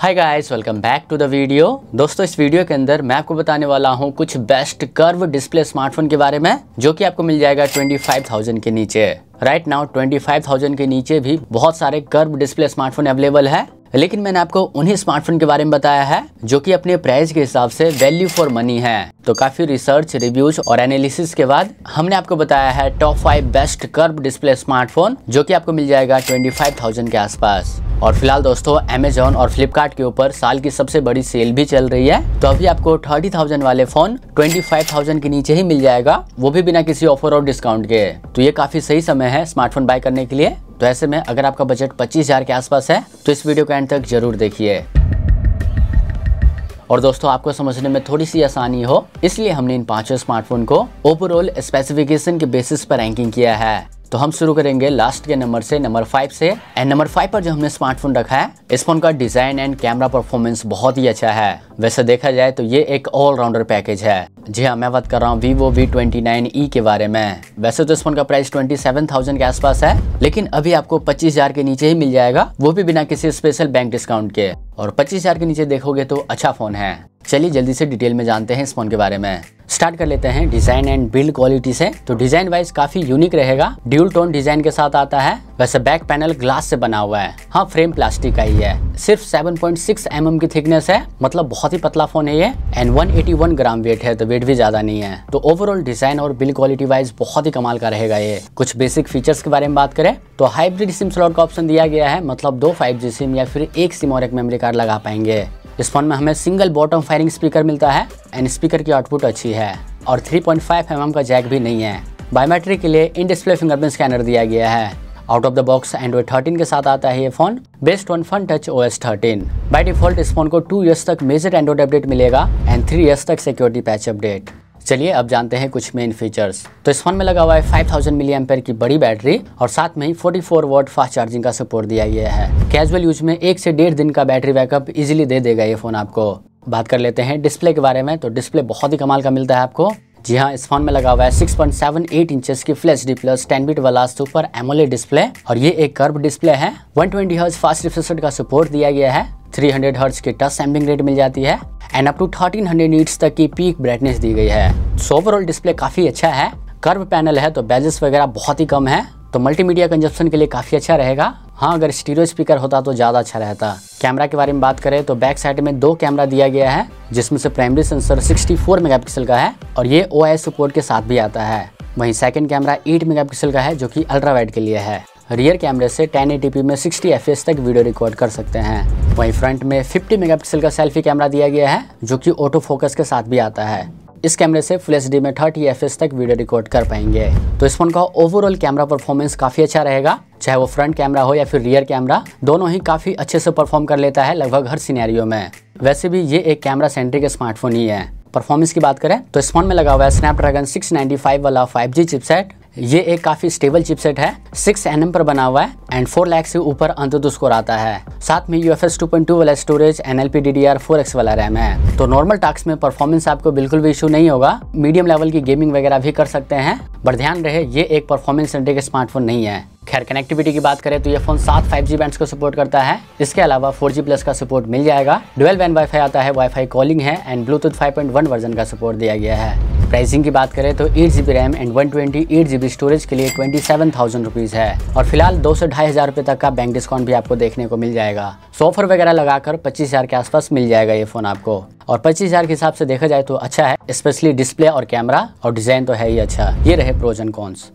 hi guys welcome back to the video दोस्तों इस video के अंदर मैं आपको बताने वाला हूं कुछ बेस्ट कर्व डिस्प्ले स्मार्टफोन के बारे में जो कि आपको मिल जाएगा 25,000 के नीचे राइट नाउ 25,000 के नीचे भी बहुत सारे कर्व डिस्प्ले स्मार्टफोन अवेलेबल है लेकिन मैंने आपको उन्हीं स्मार्टफोन के बारे में बताया है जो कि अपने प्राइस के हिसाब से वैल्यू फॉर मनी है तो काफी रिसर्च रिव्यूज और एनालिसिस के बाद हमने आपको बताया है top five best curve display smartphone जो कि आपको मिल जाएगा ट्वेंटी फाइव थाउजेंड के आसपास और फिलहाल दोस्तों अमेजोन और फ्लिपकार्ट के ऊपर साल की सबसे बड़ी सेल भी चल रही है तो अभी आपको थर्टी थाउजेंड वाले फोन ट्वेंटी फाइव थाउजेंड के नीचे ही मिल जाएगा वो भी बिना किसी ऑफर और डिस्काउंट के तो ये काफी सही समय है स्मार्टफोन बाय करने के लिए तो ऐसे में अगर आपका बजट पच्चीस हज़ार के आसपास है तो इस वीडियो को एंड तक ज़रूर देखिए और दोस्तों आपको समझने में थोड़ी सी आसानी हो इसलिए हमने इन पांचों स्मार्टफोन को ओवरऑल स्पेसिफिकेशन के बेसिस पर रैंकिंग किया है तो हम शुरू करेंगे लास्ट के नंबर से नंबर फाइव से एंड नंबर फाइव पर जो हमने स्मार्टफोन रखा है इस फोन का डिजाइन एंड कैमरा परफॉर्मेंस बहुत ही अच्छा है वैसे देखा जाए तो ये एक ऑलराउंडर पैकेज है जी हाँ मैं बात कर रहा हूँ Vivo V twenty nine e के बारे में वैसे तो इस फोन का प्राइस ट्वेंटी सेवन थाउजेंड के आसपास है लेकिन अभी आपको पच्चीस हजार के नीचे ही मिल जाएगा वो भी बिना किसी स्पेशल बैंक डिस्काउंट के और पच्चीस हजार के नीचे देखोगे तो अच्छा फोन है चलिए जल्दी से डिटेल में जानते हैं इस फ़ोन के बारे में स्टार्ट कर लेते हैं डिज़ाइन एंड बिल्ड क्वालिटी से तो डिज़ाइन वाइज काफ़ी यूनिक रहेगा ड्यूल टोन डिज़ाइन के साथ आता है वैसे बैक पैनल ग्लास से बना हुआ है हाँ फ्रेम प्लास्टिक का ही है सिर्फ 7.6 पॉइंट mm की थिकनेस है मतलब बहुत ही पतला फोन है ये एंड 181 ग्राम वेट है तो वेट भी ज्यादा नहीं है तो ओवरऑल डिजाइन और बिल्ड क्वालिटी वाइज बहुत ही कमाल का रहेगा ये कुछ बेसिक फीचर्स के बारे में बात करें तो हाइब्रिड सिम स्लॉट का ऑप्शन दिया गया है मतलब दो फाइव सिम या फिर एक सिम और एक मेमोरी कार्ड लगा पाएंगे इस फोन में हमें सिंगल बॉटम फायरिंग स्पीकर मिलता है एंड स्पीकर की आउटपुट अच्छी है और 3.5 पॉइंट mm का जैक भी नहीं है बायोमेट्रिक के लिए इन डिस्प्ले फिंगरप्रिंट स्कैनर दिया गया है out of the box Android 13 के साथ आता है ये phone based on Funtouch O S thirteen by default इस फोन को टू ईयर्स तक मेजर एंड्रॉइड अपडेट मिलेगा एंड थ्री ईयर्स तक सिक्योरिटी पैच अपडेट चलिए अब जानते हैं कुछ मेन फीचर्स तो इस फोन में लगा हुआ है 5000 थाउजेंड मिली की बड़ी बैटरी और साथ में ही 44 वोट फास्ट चार्जिंग का सपोर्ट दिया गया है कैजुअल यूज में एक से डेढ़ दिन का बैटरी बैकअप इजिली दे देगा ये फोन आपको बात कर लेते हैं डिस्प्ले के बारे में तो डिस्प्ले बहुत ही कमाल का मिलता है आपको जी हाँ इस फोन में लगा हुआ है 6.78 इंचेस की flash D plus ten bit वाला सुपर एमोले डिस्प्ले और ये एक कर्व डिस्प्ले है 120 ट्वेंटी फास्ट रिफ्रेश का सपोर्ट दिया गया है 300 हंड्रेड हर्ट्स की टच सैम्पिंग रेट मिल जाती है and up to 1300 hundred nits तक की पीक ब्राइटनेस दी गई है सो ओवरऑल डिस्प्ले काफ़ी अच्छा है कर्व पैनल है तो बेजेस वगैरह बहुत ही कम है तो मल्टीमीडिया कंजप्शन के लिए काफ़ी अच्छा रहेगा हाँ अगर स्टीरियो स्पीकर होता तो ज़्यादा अच्छा रहता कैमरा के बारे में बात करें तो बैक साइड में दो कैमरा दिया गया है जिसमें से प्राइमरी सेंसर 64 मेगापिक्सल का है और ये ओ सपोर्ट के साथ भी आता है वहीं सेकंड कैमरा 8 मेगापिक्सल का है जो कि अल्ट्रा वाइड के लिए है रियर कैमरे से 1080p में 60 fps तक वीडियो रिकॉर्ड कर सकते हैं वहीं फ्रंट में 50 मेगापिक्सल का सेल्फी कैमरा दिया गया है जो कि ऑटो फोकस के साथ भी आता है इस कैमरे से फुल एच में 30 एफ तक वीडियो रिकॉर्ड कर पाएंगे तो इस फोन का ओवरऑल कैमरा परफॉर्मेंस काफी अच्छा रहेगा चाहे वो फ्रंट कैमरा हो या फिर रियर कैमरा दोनों ही काफी अच्छे से परफॉर्म कर लेता है लगभग हर सीनेरियो में वैसे भी ये एक कैमरा सेंट्रिक स्मार्टफोन ही है परफॉर्मेंस की बात करें तो इस फोन में लगा हुआ है स्नैपड्रैगन 695 वाला 5G चिपसेट ये एक काफ़ी स्टेबल चिपसेट है सिक्स एन पर बना हुआ है एंड फोर लैक से ऊपर अंतुद स्कोर तो आता है साथ में U F S two point two वाला storage N L P D R four X वाला रैम है तो नॉर्मल टास्क में परफॉर्मेंस आपको बिल्कुल भी इशू नहीं होगा मीडियम लेवल की गेमिंग वगैरह भी कर सकते हैं बट ध्यान रहे ये एक परफॉर्मेंस सेंटर के स्मार्टफोन नहीं है खैर कनेक्टिविटी की बात करें तो ये फोन सात फाइव जी बैंड को सपोर्ट करता है इसके अलावा फोर जी प्लस का सपोर्ट मिल जाएगा डुअल एन वाई आता है वाईफाई कॉलिंग है and Bluetooth five point one version का सपोर्ट दिया गया है प्राइसिंग की बात करें तो eight G B RAM and one twenty eight storage के लिए ट्वेंटी सेवन थाउजेंड रुपीज़ है और फिलहाल दो से ढाई हज़ार रुपये तक का बैंक डिस्काउंट भी आपको देखने को मिल जाएगा सोफर वगैरह लगाकर पच्चीस हज़ार के आसपास मिल जाएगा ये फ़ोन आपको और पच्चीस हज़ार के हिसाब से देखा जाए तो अच्छा है स्पेशली डिस्प्ले और कैमरा और डिज़ाइन तो है ही अच्छा ये रहे प्रोजन कॉन्स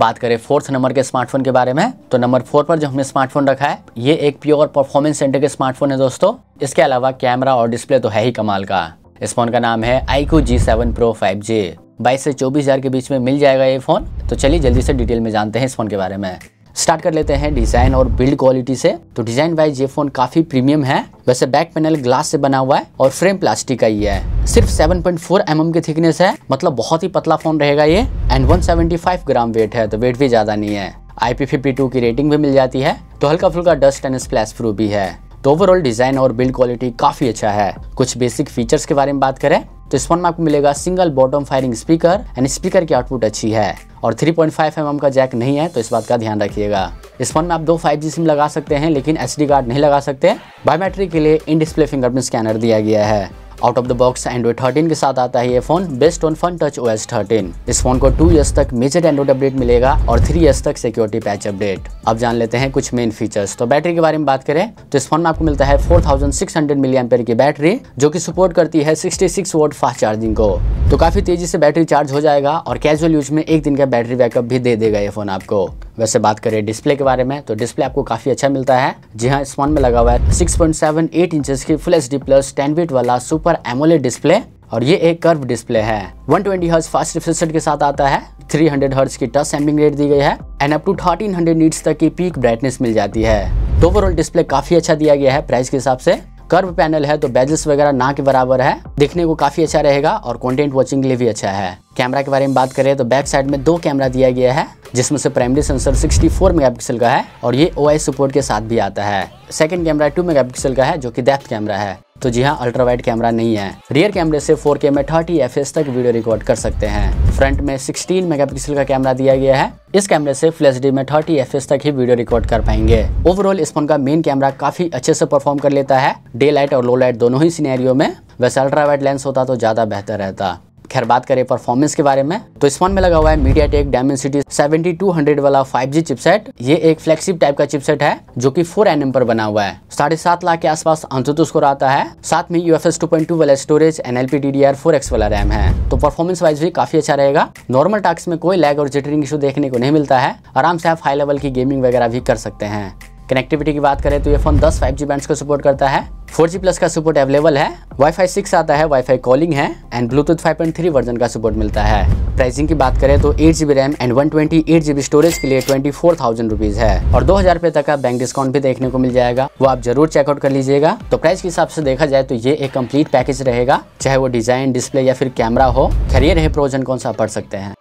बात करें फोर्थ नंबर के स्मार्टफोन के बारे में तो नंबर फोर पर जो हमने स्मार्टफोन रखा है ये एक प्योर परफॉर्मेंस सेंटर के स्मार्टफोन है दोस्तों इसके अलावा कैमरा और डिस्प्ले तो है ही कमाल का इस फोन का नाम है iQOO Z seven pro five G बाईस से चौबीस हजार के बीच में मिल जाएगा ये फोन तो चलिए जल्दी से डिटेल में जानते हैं इस फोन के बारे में स्टार्ट कर लेते हैं डिज़ाइन और बिल्ड क्वालिटी से तो डिज़ाइन वाइज ये फ़ोन काफ़ी प्रीमियम है वैसे बैक पैनल ग्लास से बना हुआ है और फ्रेम प्लास्टिक का ही है सिर्फ 7.4 पॉइंट mm की थिकनेस है मतलब बहुत ही पतला फ़ोन रहेगा ये एंड 175 ग्राम वेट है तो वेट भी ज़्यादा नहीं है आई की रेटिंग भी मिल जाती है तो हल्का फुल्का डस्ट एंड स्प्लैश प्रूफ भी है तो ओवरऑल डिज़ाइन और बिल्ड क्वालिटी काफ़ी अच्छा है कुछ बेसिक फीचर्स के बारे में बात करें तो इस फोन में आपको मिलेगा single bottom firing speaker and speaker की आउटपुट अच्छी है और 3.5 पॉइंट mm का जैक नहीं है तो इस बात का ध्यान रखिएगा इस फोन में आप दो 5G सिम लगा सकते हैं लेकिन एच कार्ड नहीं लगा सकते बायोमेट्रिक के लिए इन डिस्प्ले फिंगरप्रिंट स्कैनर दिया गया है out of the box Android 13 के साथ आता है ये phone based on Funtouch OS 13 इस फोन को टू ईयर्स तक मेजर एंड्रॉइड अपडेट मिलेगा और थ्री ईयर्स तक सिक्योरिटी पैच अपडेट अब जान लेते हैं कुछ मेन फीचर्स तो बैटरी के बारे में बात करें तो इस फोन में आपको मिलता है 4600 मिलीएम्पेयर की बैटरी जो की सपोर्ट करती है 66 वोल्ट फास्ट चार्जिंग को तो काफी तेजी से बैटरी चार्ज हो जाएगा और कैजुअल यूज में एक दिन का बैटरी बैकअप भी दे देगा ये फोन आपको वैसे बात करें डिस्प्ले के बारे में तो डिस्प्ले आपको काफ़ी अच्छा मिलता है जी हाँ इस फोन में लगा हुआ है six point seven eight inch की full H D plus ten bit वाला सुपर एमोले डिस्प्ले और ये एक कर्व डिस्प्ले है 120 ट्वेंटी हर्ट्स फास्ट रिफ्रेश के साथ आता है 300 हंड्रेड हर्ट्स की टच सैम्पिंग रेट दी गई है and up to 1300 hundred nits तक की पीक ब्राइटनेस मिल जाती है तो ओवरऑल डिस्प्ले काफी अच्छा दिया गया है प्राइस के हिसाब से कर्व पैनल है तो बेजल्स वगैरह ना के बराबर है देखने को काफी अच्छा रहेगा और कंटेंट वॉचिंग के लिए भी अच्छा है कैमरा के बारे में बात करें तो बैक साइड में दो कैमरा दिया गया है जिसमें से प्राइमरी सेंसर 64 मेगापिक्सल का है और ये ओ सपोर्ट के साथ भी आता है सेकेंड कैमरा 2 मेगापिक्सल का है जो कि डेप्थ कैमरा है तो जी हाँ अल्ट्रा वाइड कैमरा नहीं है रियर कैमरे से 4K में 30 fps तक वीडियो रिकॉर्ड कर सकते हैं फ्रंट में 16 मेगापिक्सल का कैमरा दिया गया है इस कैमरे से फ्लैश डी में 30 fps तक ही वीडियो रिकॉर्ड कर पाएंगे ओवरऑल इस फोन का मेन कैमरा काफी अच्छे से परफॉर्म कर लेता है डे लाइट और लो लाइट दोनों ही सीनेरियो में वैसे अल्ट्रा वाइड लेंस होता तो ज्यादा बेहतर रहता खैर बात करें परफॉर्मेंस के बारे में तो इस फोन में लगा हुआ है media MediaTek Dimensity seventy two hundred वाला फाइव जी चिपसेट ये एक फ्लेक्सिप टाइप का चिपसेट है जो की फोर एन पर बना हुआ है साढ़े सात लाख के आसपास अंतुत स्कोर आता है साथ में U F S two point two वाला storage N L P D D R four X वाला रैम है तो परफॉर्मेंस वाइज भी काफी अच्छा रहेगा नॉर्मल टास्क में कोई लैग और जिटरिंग इशू देखने को नहीं मिलता है आराम से आप हाई लेवल की गेमिंग वगैरह भी कर सकते हैं कनेक्टिविटी की बात करें तो ये फ़ोन दस फाइव जी बैंड को सपोर्ट करता है 4G प्लस का सपोर्ट अवेलेबल है वाईफाई 6 आता है वाईफाई कॉलिंग है एंड ब्लूटूथ 5.3 वर्जन का सपोर्ट मिलता है प्राइसिंग की बात करें तो 8GB RAM and 128GB storage के लिए ट्वेंटी फोर थाउजेंड रुपीज है और दो हजार रुपए तक का बैंक डिस्काउंट भी देखने को मिल जाएगा वो आप जरूर चेकआउट कर लीजिएगा तो प्राइस के हिसाब से देखा जाए तो ये एक कम्प्लीट पैकेज रहेगा चाहे वो डिजाइन डिस्प्ले या फिर कैमरा हो खरीय रहे प्रोजन कौन सा पढ़ सकते हैं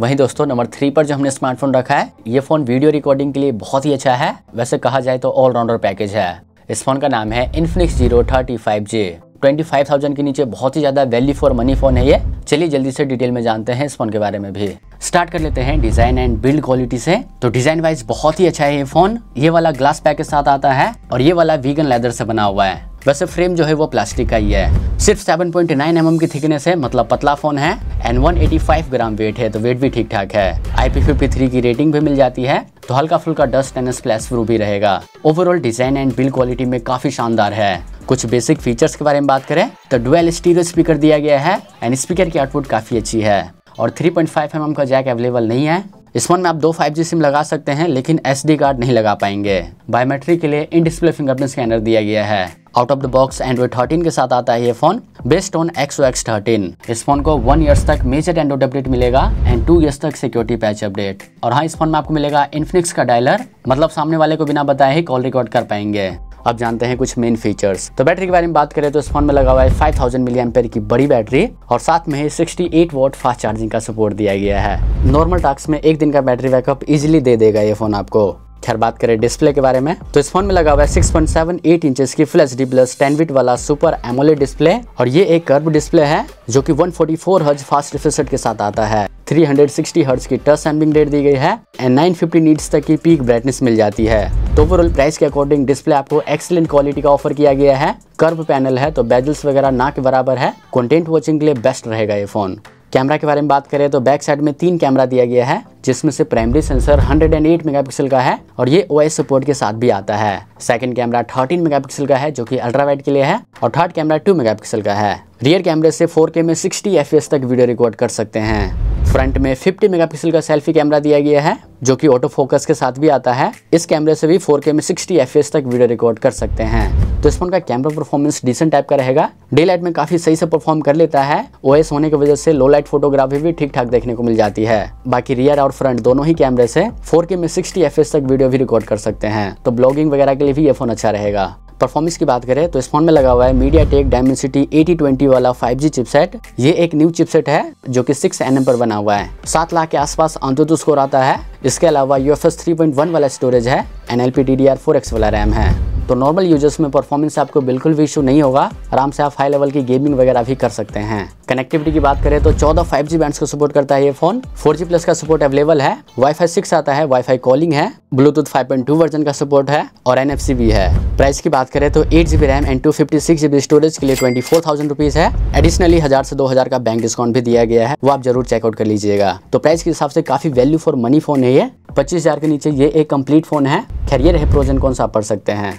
वहीं दोस्तों नंबर थ्री पर जो हमने स्मार्टफोन रखा है ये फोन वीडियो रिकॉर्डिंग के लिए बहुत ही अच्छा है वैसे कहा जाए तो ऑलराउंडर पैकेज है इस फोन का नाम है Infinix zero thirty five G twenty five thousand के नीचे बहुत ही ज्यादा वैल्यू फॉर मनी फोन है ये चलिए जल्दी से डिटेल में जानते हैं इस फोन के बारे में भी स्टार्ट कर लेते हैं डिजाइन एंड बिल्ड क्वालिटी से तो डिजाइन वाइज बहुत ही अच्छा है ये फोन ये वाला ग्लास पैक के साथ आता है और ये वाला वीगन लेदर से बना हुआ है वैसे फ्रेम जो है वो प्लास्टिक का ही है सिर्फ 7.9 पॉइंट mm की थिकनेस है मतलब पतला फोन है एंड 185 ग्राम वेट है तो वेट भी ठीक ठाक है आई की रेटिंग भी मिल जाती है तो हल्का फुल्का डस्ट एंड स्प्लैश प्रूफ भी रहेगा overall design and build quality में काफी शानदार है कुछ बेसिक फीचर्स के बारे में बात करें तो डुअल स्टीरियो स्पीकर दिया गया है एंड स्पीकर की आउटपुट काफी अच्छी है और 3.5 पॉइंट mm का जैक अवेलेबल नहीं है इस फोन में आप दो 5G सिम लगा सकते हैं लेकिन एस कार्ड नहीं लगा पाएंगे बायोमेट्रिक के लिए इन डिस्प्ले फिंगरप्रिंट स्कैनर दिया गया है out of the box Android 13 के साथ आता है ये phone based on XOS thirteen इस फोन को वन ईयर्स तक मेजर एंड्रॉइड अपडेट मिलेगा एंड टू ईयर्स तक सिक्योरिटी पैच अपडेट और हाँ इस फोन में आपको मिलेगा इन्फिनिक्स का डायलर मतलब सामने वाले को बिना बताए ही कॉल रिकॉर्ड कर पाएंगे अब जानते हैं कुछ मेन फीचर्स तो बैटरी के बारे में बात करें तो इस फोन में लगा हुआ है फाइव थाउजेंड मिली की बड़ी बैटरी और साथ में sixty eight watt fast charging का सपोर्ट दिया गया है नॉर्मल टास्क में एक दिन का बैटरी बैकअप इजिली दे देगा ये फोन आपको खैर बात करें डिस्प्ले के बारे में तो इस फोन में लगा हुआ है six point seven eight inch की full D plus ten bit वाला सुपर एमोलेड डिस्प्ले और ये एक कर्व डिस्प्ले है जो कि 144 फोर्टी हर्ज फास्ट रिफ्रेशर के साथ आता है 360 हर्ट्ज की टच सैम्पलिंग रेट दी गई है एंड 950 फिफ्टी नीट्स तक की पीक ब्राइटनेस मिल जाती है तो ओवरऑल प्राइस के अकॉर्डिंग डिस्प्ले आपको एक्सलेंट क्वालिटी का ऑफर किया गया है कर्व पैनल है तो बेजल्स वगैरह ना के बराबर है कंटेंट वॉचिंग के लिए बेस्ट रहेगा ये फोन कैमरा के बारे में बात करें तो बैक साइड में तीन कैमरा दिया गया है जिसमें से प्राइमरी सेंसर 108 मेगापिक्सल का है और ये ओ सपोर्ट के साथ भी आता है सेकंड कैमरा 13 मेगापिक्सल का है जो कि अल्ट्रावाइट के लिए है और थर्ड कैमरा 2 मेगापिक्सल का है रियर कैमरे से 4K में 60 एफ तक वीडियो रिकॉर्ड कर सकते हैं फ्रंट में 50 मेगापिक्सल का सेल्फी कैमरा दिया गया है जो कि ऑटो फोकस के साथ भी आता है इस कैमरे से भी 4K में 60 fps तक वीडियो रिकॉर्ड कर सकते हैं तो इस फोन का कैमरा परफॉर्मेंस डिसेंट टाइप का रहेगा डे लाइट में काफी सही से परफॉर्म कर लेता है ओएस होने की वजह से लो लाइट फोटोग्राफी भी ठीक ठाक देखने को मिल जाती है बाकी रियर और फ्रंट दोनों ही कैमरे से फोर में सिक्सटी fps तक वीडियो भी रिकॉर्ड कर सकते हैं तो ब्लॉगिंग वगैरह के लिए भी ये फोन अच्छा रहेगा परफॉर्मेंस की बात करें तो इस फोन में लगा हुआ है media tech Dimensity eighty twenty वाला 5G चिपसेट ये एक न्यू चिपसेट है जो कि 6 एन पर बना हुआ है सात लाख के आसपास अंतुतु स्कोर आता है इसके अलावा U F S three point one वाला स्टोरेज है N L P D D R four X वाला रैम है तो नॉर्मल यूजर्स में परफॉर्मेंस आपको बिल्कुल भी इशू नहीं होगा आराम से आप हाई लेवल की गेमिंग वगैरह भी कर सकते हैं कनेक्टिविटी की बात करें तो 14 5G बैंड्स को सपोर्ट करता है ये फोन 4G प्लस का सपोर्ट अवेलेबल है वाईफाई 6 आता है वाईफाई कॉलिंग है ब्लूटूथ 5.2 वर्जन का सपोर्ट है और एन भी है प्राइस की बात करें तो eight G RAM and two fifty storage के लिए ट्वेंटी फोर थाउजेंड रुपीज़ है एडिशनली हज़ार से दो हज़ार का बैंक डिस्काउंट भी दिया गया है वो आप जरूर चेकआउट कर लीजिएगा तो प्राइस के हिसाब से काफ़ी वैल्यू फॉर मनी फ़ोन है ये पच्चीस हज़ार के नीचे ये एक कंप्लीट फ़ोन है खैर ये रहे प्रोजन कौन सा आप पढ़ सकते हैं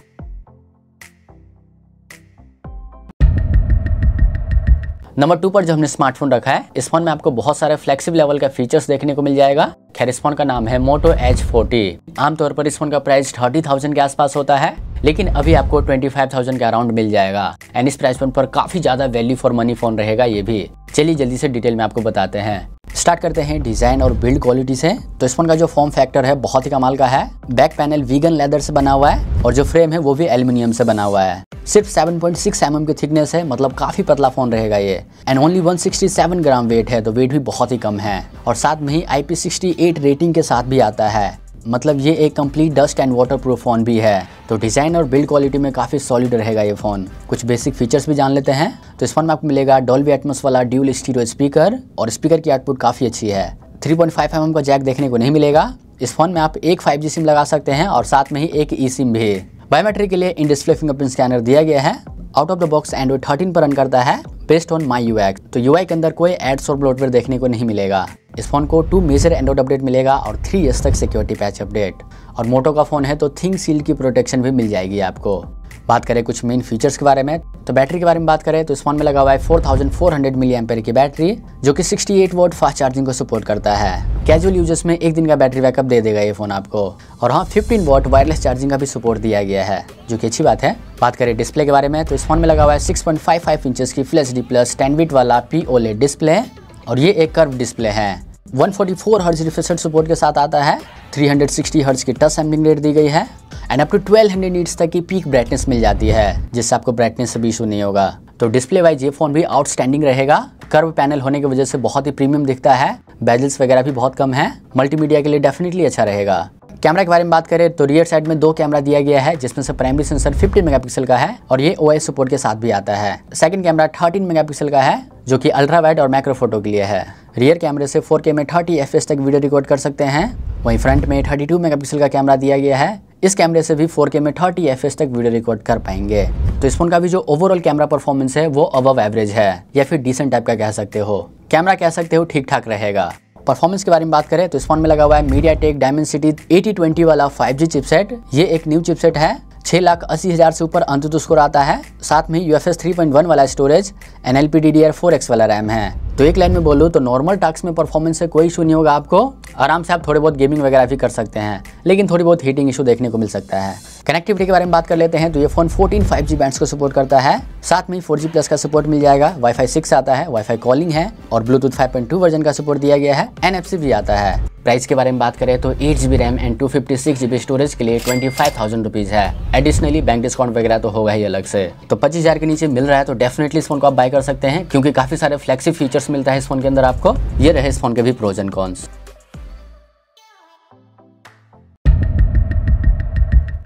नंबर टू पर जो हमने स्मार्टफोन रखा है इस फोन में आपको बहुत सारे फ्लेक्सिबल लेवल का फीचर्स देखने को मिल जाएगा खैर इस फोन का नाम है मोटो एच फोर्टी आमतौर पर इस फोन का प्राइस थर्टी थाउजेंड के आसपास होता है लेकिन अभी आपको ट्वेंटी फाइव थाउजेंड का अराउंड मिल जाएगा एंड इस प्राइस फोन पर काफी ज्यादा वैल्यू फॉर मनी फोन रहेगा ये भी चलिए जल्दी से डिटेल में आपको बताते हैं स्टार्ट करते हैं डिज़ाइन और बिल्ड क्वालिटी से तो इस फोन का जो फॉर्म फैक्टर है बहुत ही कमाल का है बैक पैनल वीगन लेदर से बना हुआ है और जो फ्रेम है वो भी एल्यूमिनियम से बना हुआ है सिर्फ 7.6 पॉइंट mm की थिकनेस है मतलब काफ़ी पतला फ़ोन रहेगा ये एंड ओनली 167 ग्राम वेट है तो वेट भी बहुत ही कम है और साथ में ही आई रेटिंग के साथ भी आता है मतलब ये एक complete dust and water proof phone भी है तो डिज़ाइन और बिल्ड क्वालिटी में काफ़ी सॉलिड रहेगा ये फ़ोन कुछ बेसिक फीचर्स भी जान लेते हैं तो इस फोन में आपको मिलेगा डॉल्बी एटमोस वाला ड्यूल स्टीरो स्पीकर और स्पीकर की आउटपुट काफ़ी अच्छी है 3.5 पॉइंट mm का जैक देखने को नहीं मिलेगा इस फोन में आप एक 5G सिम लगा सकते हैं और साथ में ही एक ई e सिम भी बायोमेट्रिक के लिए इन डिस्प्ले फिंगरप्रिंट स्कैनर दिया गया है out of the box Android thirteen पर रन करता है बेस्ड ऑन माई यू तो यू के अंदर कोई एड्स और ब्लॉडवेयर देखने को नहीं मिलेगा इस फोन को टू मेजर एंड्रॉइड अपडेट मिलेगा और थ्री ईयर्स तक सिक्योरिटी पैच अपडेट और मोटो का फोन है तो थिंग सील की प्रोटेक्शन भी मिल जाएगी आपको बात करें कुछ मेन फीचर्स के बारे में तो बैटरी के बारे में बात करें तो इस फोन में लगा हुआ है 4400 मिलीएम्पेयर की बैटरी जो कि 68 वोट फास्ट चार्जिंग को सपोर्ट करता है कैजुअल यूजर्स में एक दिन का बैटरी बैकअप दे देगा ये फोन आपको और हाँ फिफ्टीन वोट वायरलेस चार्जिंग का भी सपोर्ट दिया गया है जो कि अच्छी बात है बात करें डिस्प्ले के बारे में तो इस फोन में लगा हुआ है सिक्स पॉइंट की फ्लैश डी प्लस टेनविट वाला पी डिस्प्ले e और ये एक कर्व डिस्प्ले है 144 हर्ज रिफ्रेश सपोर्ट के साथ आता है 360 हर्ट्ज की टच सैम्पलिंग रेट दी गई है and up to hundred nits तक की पीक ब्राइटनेस मिल जाती है जिससे आपको ब्राइटनेस से भी इशू नहीं होगा तो डिस्प्ले वाइज ये फोन भी आउटस्टैंडिंग रहेगा कर्व पैनल होने की वजह से बहुत ही प्रीमियम दिखता है बैजल्स वगैरह भी बहुत कम है मल्टीमीडिया के लिए डेफिनेटली अच्छा रहेगा कैमरा के बारे में बात करें तो रियर साइड में दो कैमरा दिया गया है जिसमें से प्राइमरी सेंसर 50 मेगापिक्सल का है और ये ओएस सपोर्ट के साथ भी आता है सेकंड कैमरा 13 मेगापिक्सल का है जो कि अल्ट्रा वाइड और माइक्रो फोटो के लिए है रियर कैमरे से 4K में 30 एफ तक वीडियो रिकॉर्ड कर सकते हैं वहीं फ्रंट में 32 मेगापिक्सल का कैमरा दिया गया है इस कैमरे से भी 4K में 30 एफ तक वीडियो रिकॉर्ड कर पाएंगे तो इस फोन का भी जो ओवरऑल कैमरा परफॉर्मेंस है वो अबव एवरेज है या फिर डिसेंट टाइप का कह सकते हो कैमरा कह सकते हो ठीक ठाक रहेगा परफॉर्मेंस के बारे में बात करें तो इस फोन में लगा हुआ है media tech Dimensity eighty वाला फाइव चिपसेट ये एक न्यू चिपसेट है छह लाख अस्सी हज़ार से ऊपर अंतुत स्कोर आता है साथ में U F S three point one वाला storage N L P D four X वाला रैम है तो एक लाइन में बोलूँ तो नॉर्मल टास्क में परफॉर्मेंस से कोई इशू नहीं होगा आपको आराम से आप थोड़े बहुत गेमिंग वगैरह भी कर सकते हैं लेकिन थोड़ी बहुत हीटिंग इशू देखने को मिल सकता है कनेक्टिविटी के बारे में बात कर लेते हैं तो ये फोन 14 5G जी को सपोर्ट करता है साथ में फोर 4G प्लस का सपोर्ट मिल जाएगा वाईफाई 6 आता है वाईफाई कॉलिंग है और ब्लूटूथ 5.2 वर्जन का सपोर्ट दिया गया है एन भी आता है प्राइस के बारे में बात करें तो eight GB RAM and two fifty six storage के लिए ट्वेंटी फाइव थाउजेंड रुपीज है एडिशनली बैंक डिस्काउंट वगैरह तो होगा ही अलग से तो पच्चीस हजार के नीचे मिल रहा है तो डेफिनेटली इस फोन को आप बाय कर सकते हैं क्योंकि काफी सारे फ्लेक्सी फीचर्स प्लस मिलता है इस फ़ोन के अंदर आपको ये रहे इस फ़ोन के भी प्रोजन कॉन्स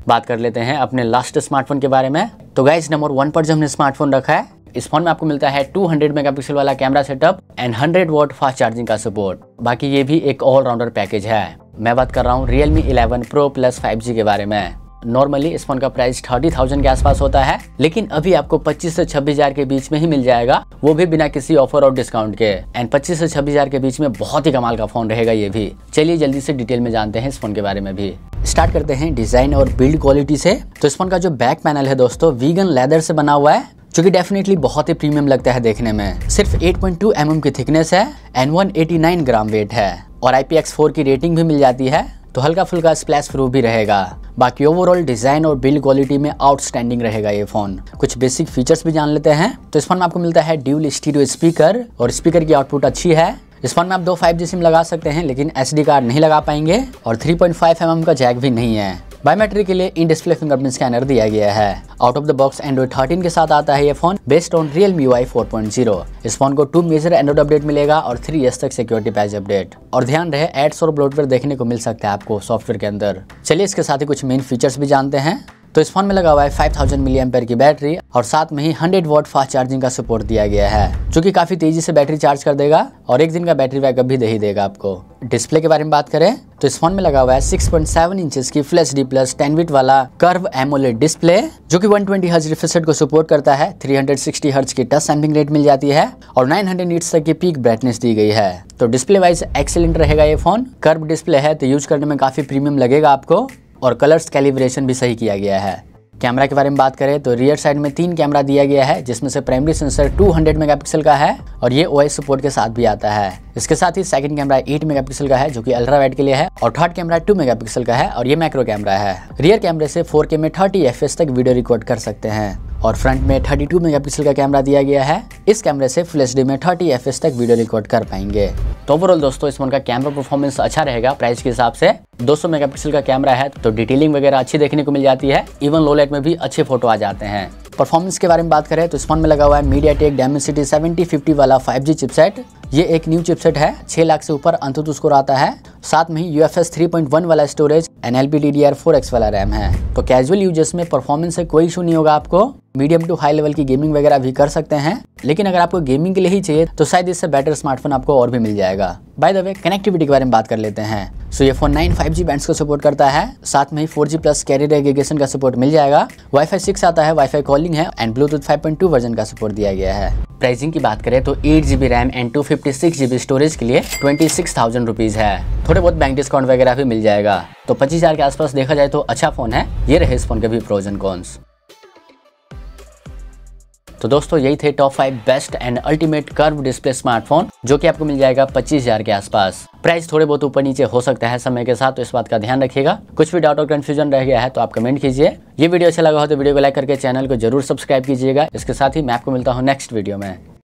बात कर लेते हैं अपने लास्ट स्मार्टफोन के बारे में तो गाइज नंबर वन पर जो हमने स्मार्टफोन रखा है इस फोन में आपको मिलता है 200 मेगापिक्सल वाला camera setup and 100 watt fast charging का सपोर्ट बाकी ये भी एक ऑलराउंडर पैकेज है मैं बात कर रहा हूँ रियलमी 11 प्रो प्लस 5G के बारे में नॉर्मली इस फोन का प्राइस थर्टी थाउजेंड के आसपास होता है लेकिन अभी आपको पच्चीस से छब्बीस हजार के बीच में ही मिल जाएगा वो भी बिना किसी ऑफर और डिस्काउंट के एंड पच्चीस से छब्बीस हजार के बीच में बहुत ही कमाल का फोन रहेगा ये भी चलिए जल्दी से डिटेल में जानते हैं इस फोन के बारे में भी स्टार्ट करते हैं डिजाइन और बिल्ड क्वालिटी से तो इस फोन का जो बैक पैनल है दोस्तों वीगन लेदर से बना हुआ है जो कि डेफिनेटली बहुत ही प्रीमियम लगता है देखने में सिर्फ 8.2 पॉइंट mm की थिकनेस है एंड वन ग्राम वेट है और IPX4 की रेटिंग भी मिल जाती है तो हल्का फुल्का स्प्लैश प्रूफ भी रहेगा बाकी ओवरऑल डिज़ाइन और बिल्ड क्वालिटी में आउटस्टैंडिंग रहेगा ये फ़ोन कुछ बेसिक फीचर्स भी जान लेते हैं तो इस फोन में आपको मिलता है ड्यूल स्टीरियो स्पीकर और स्पीकर की आउटपुट अच्छी है इस फोन में आप दो फाइव सिम लगा सकते हैं लेकिन एस कार्ड नहीं लगा पाएंगे और थ्री पॉइंट फाइव mm का जैक भी नहीं है बायोमेट्रिक के लिए इन डिस्प्ले फिंगरप्रिंट स्कैनर दिया गया है out of the box Android thirteen के साथ आता है ये phone based on Realme Y four इस फोन को टू मेजर एंड्रॉइड अपडेट मिलेगा और थ्री ईयर्स तक सिक्योरिटी पैच अपडेट और ध्यान रहे एड्स और ब्लोटवेयर देखने को मिल सकता है आपको सॉफ्टवेयर के अंदर चलिए इसके साथ ही कुछ मेन फीचर्स भी जानते हैं तो इस फ़ोन में लगा हुआ है 5000 थाउजेंड मिली की बैटरी और साथ में ही 100 वॉट फास्ट चार्जिंग का सपोर्ट दिया गया है जो कि काफ़ी तेज़ी से बैटरी चार्ज कर देगा और एक दिन का बैटरी बैकअप भी दे ही देगा आपको डिस्प्ले के बारे में बात करें तो इस फोन में लगा हुआ है 6.7 पॉइंट इंचेस की flash D plus ten bit वाला कर्व एमोलेड डिस्प्ले जो कि 120 ट्वेंटी हर्ज रिफ्रेशरेट को सपोर्ट करता है 360 हर्ज की टच सैम्पिंग रेट मिल जाती है और 900 हंड्रेड नीट्स तक की पीक ब्राइटनेस दी गई है तो डिस्प्ले वाइज एक्सेलेंट रहेगा ये फोन कर्व डिस्प्ले है तो यूज करने में काफी प्रीमियम लगेगा आपको और कलर्स कैलिब्रेशन भी सही किया गया है कैमरा के बारे में बात करें तो रियर साइड में तीन कैमरा दिया गया है जिसमें से प्राइमरी सेंसर 200 मेगापिक्सल का है और ये ओएस सपोर्ट के साथ भी आता है इसके साथ ही सेकंड कैमरा 8 मेगापिक्सल का है जो कि अल्ट्रा वाइड के लिए है और थर्ड कैमरा 2 मेगापिक्सल का है और ये मैक्रो कैमरा है रियर कैमरे से फोर में थर्टी एफ तक वीडियो रिकॉर्ड कर सकते हैं और फ्रंट में 32 मेगापिक्सल का कैमरा दिया गया है इस कैमरे से फुल एच में 30 एफ तक वीडियो रिकॉर्ड कर पाएंगे तो ओवरऑल दोस्तों इस फोन का कैमरा परफॉर्मेंस अच्छा रहेगा प्राइस के हिसाब से 200 मेगापिक्सल का कैमरा है तो डिटेलिंग वगैरह अच्छी देखने को मिल जाती है इवन लो लाइट में भी अच्छे फोटो आ जाते हैं परफॉर्मेंस के बारे में बात करें तो इस फोन में लगा हुआ है मीडिया टेक डायमेंसिटी सेवेंटी वाला फाइव चिपसेट ये एक न्यू चिपसेट है छह लाख से ऊपर अंतुत स्कोर आता है साथ में ही U F S three point one वाला storage N L P D D R four X वाला रैम है तो कैजुअल यूजर्स में परफॉर्मेंस से कोई इशू नहीं होगा आपको मीडियम टू हाई लेवल की गेमिंग वगैरह भी कर सकते हैं लेकिन अगर आपको गेमिंग के लिए ही चाहिए तो शायद इससे बेटर स्मार्टफोन आपको और भी मिल जाएगा बाय द वे कनेक्टिविटी के बारे में बात कर लेते हैं सो ये phone nine five G band को सपोर्ट करता है साथ में ही four G plus carrier aggregation का सपोर्ट मिल जाएगा वाईफाई सिक्स आता है वाईफाई कॉलिंग है and Bluetooth five point two version का सपोर्ट दिया गया है प्राइसिंग की बात करें तो eight G B RAM and two fifty six G B storage के लिए ट्वेंटी सिक्स थाउजेंड रुपीज़ है थोड़े बहुत बैंक डिस्काउंट वगैरह भी मिल जाएगा तो पच्चीस हज़ार के आसपास देखा जाए तो अच्छा फ़ोन है ये रहे इस फ़ोन के भी प्रोजन कॉन्स तो दोस्तों यही थे top five best and ultimate curve display smartphone जो कि आपको मिल जाएगा पच्चीस हजार के आसपास प्राइस थोड़े बहुत ऊपर नीचे हो सकता है समय के साथ तो इस बात का ध्यान रखिएगा कुछ भी डाउट और कंफ्यूजन रह गया है तो आप कमेंट कीजिए ये वीडियो अच्छा लगा हो तो वीडियो को लाइक करके चैनल को जरूर सब्सक्राइब कीजिएगा इसके साथ ही मैं आपको मिलता हूँ नेक्स्ट वीडियो में